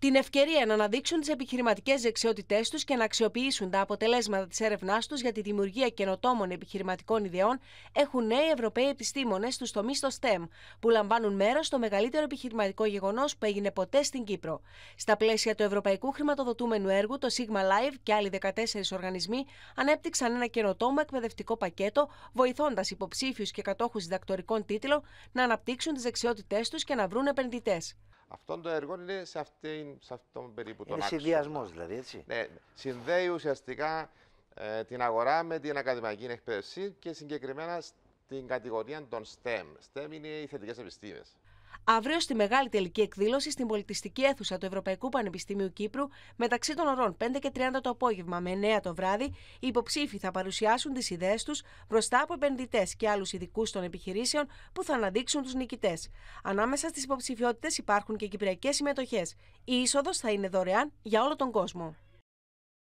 την ευκαιρία να αναδείξουν τις επιχειρηματικές δεξιότητές τους και να αξιοποιήσουν τα αποτελέσματα της έρευνάς τους για τη δημιουργία καινοτόμων επιχειρηματικών ιδεών έχουν νέοι Ευρωπαίοι επιστήμονες στους τομείς στο STEM, που λαμβάνουν μέρος στο μεγαλύτερο επιχειρηματικό γεγονός που έγινε ποτέ στην Κύπρο. Στα πλαίσια του Ευρωπαϊκού Χρηματοδοτούμενου Έργου, το Sigma Live και άλλοι 14 οργανισμοί ανέπτυξαν ένα καινοτόμο εκπαιδευτικό πακέτο, βοηθώντας υποψήφιους και κατόχους διδακτορικών τίτλων να αναπτύξουν τις δεξιότητές τους και να βρουν επενδυτές. Αυτό το έργο είναι σε, σε αυτόν περίπου τον άξιο. άξονα. Είναι συνδυασμός δηλαδή, έτσι. Ναι, συνδέει ουσιαστικά ε, την αγορά με την ακαδημαϊκή εκπαίδευση και συγκεκριμένα στην κατηγορία των STEM. STEM είναι οι θετικές επιστήμες. Αύριο στη μεγάλη τελική εκδήλωση στην πολιτιστική αίθουσα του Ευρωπαϊκού Πανεπιστημίου Κύπρου, μεταξύ των ωρών 5 και 30 το απόγευμα με 9 το βράδυ, οι υποψήφοι θα παρουσιάσουν τις ιδέες τους μπροστά από επενδυτές και άλλους ειδικούς των επιχειρήσεων που θα αναδείξουν τους νικητές. Ανάμεσα στις υποψηφιότητες υπάρχουν και κυπριακές συμμετοχές. Η είσοδος θα είναι δωρεάν για όλο τον κόσμο.